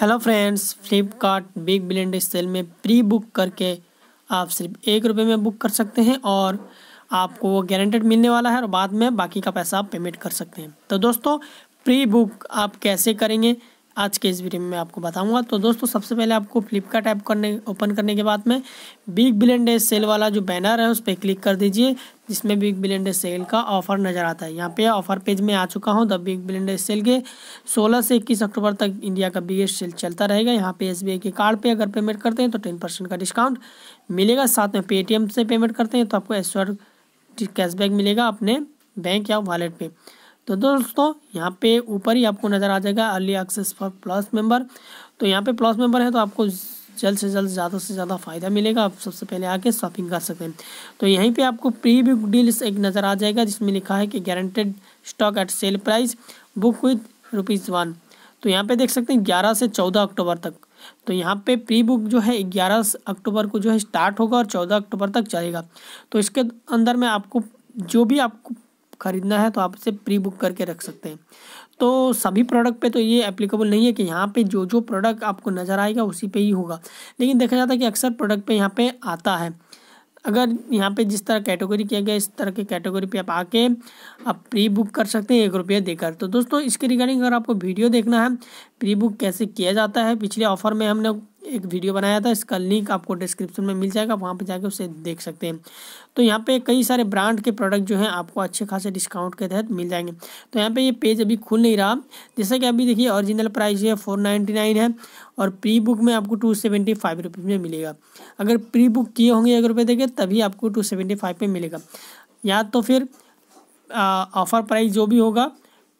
hello friends Flipkart big billion sale में pre book करके आप सिर्फ एक रुपये में बुक कर सकते हैं और आपको वो गारंटेड मिलने वाला है और बाद में बाकी का पैसा आप पेमेंट कर सकते हैं तो दोस्तों प्री बुक आप कैसे करेंगे आज के इस वीडियो में आपको बताऊंगा तो दोस्तों सबसे पहले आपको फ्लिपकार्ट ऐप करने ओपन करने के बाद में बिग बिलियन डे सेल वाला जो बैनर है उस पर क्लिक कर दीजिए जिसमें बिग बिलियन डे सेल का ऑफर नज़र आता है यहाँ पे ऑफर पेज में आ चुका हूँ the big billion day sale के 16 से 21 अक्टूबर तक इंडिया का बिगेस्ट सेल चलता रहेगा यहाँ पे एस के कार्ड पे अगर पेमेंट करते हैं तो टेन परसेंट का डिस्काउंट मिलेगा साथ में पेटीएम से पेमेंट करते हैं तो आपको एस कैशबैक मिलेगा अपने बैंक या वॉलेट पर तो दोस्तों यहाँ पे ऊपर ही आपको नज़र आ जाएगा early access for plus member तो यहाँ पे प्लस मेंबर है तो आपको जल्द से जल्द ज़्यादा से ज़्यादा फ़ायदा मिलेगा आप सबसे पहले आके शॉपिंग कर सकते हैं तो यहीं पे आपको प्री बुक डील्स एक नज़र आ जाएगा जिसमें लिखा है कि guaranteed stock at sale price book with rupees one तो यहाँ पे देख सकते हैं ग्यारह से चौदह अक्टूबर तक तो यहाँ पे प्री बुक जो है ग्यारह अक्टूबर को जो है स्टार्ट होगा और चौदह अक्टूबर तक चलेगा तो इसके अंदर में आपको जो भी आपको ख़रीदना है तो आप इसे प्री बुक करके रख सकते हैं तो सभी प्रोडक्ट पे तो ये एप्लीकेबल नहीं है कि यहाँ पे जो जो प्रोडक्ट आपको नज़र आएगा उसी पे ही होगा लेकिन देखा जाता है कि अक्सर प्रोडक्ट पे यहाँ पे आता है अगर यहाँ पे जिस तरह कैटेगरी किया गया इस तरह के कैटेगरी पे आप आके आप प्री बुक कर सकते हैं एक रुपया देकर तो दोस्तों इसके रिगार्डिंग अगर आपको वीडियो देखना है प्री बुक कैसे किया जाता है पिछले ऑफर में हमने एक वीडियो बनाया था इसका लिंक आपको डिस्क्रिप्शन में मिल जाएगा वहाँ पर जाके उसे देख सकते हैं तो यहाँ पे कई सारे ब्रांड के प्रोडक्ट जो हैं आपको अच्छे खासे डिस्काउंट के तहत मिल जाएंगे तो यहाँ पे ये पेज अभी खुल नहीं रहा जैसा कि अभी देखिए ओरिजिनल प्राइस है फोर नाइन्टी नाइन है और प्री बुक में आपको टू सेवेंटी फाइव रुपीज़ में मिलेगा अगर प्री बुक किए होंगे एक रुपये देके तभी आपको टू सेवेंटी फाइव में मिलेगा या तो फिर ऑफ़र प्राइस जो भी होगा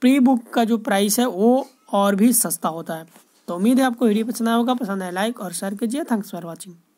प्री बुक का जो प्राइस है वो और भी सस्ता होता है तो उम्मीद है आपको वीडियो पसंद आया होगा पसंद है लाइक और शेयर कीजिए थैंक्स फॉर वॉचिंग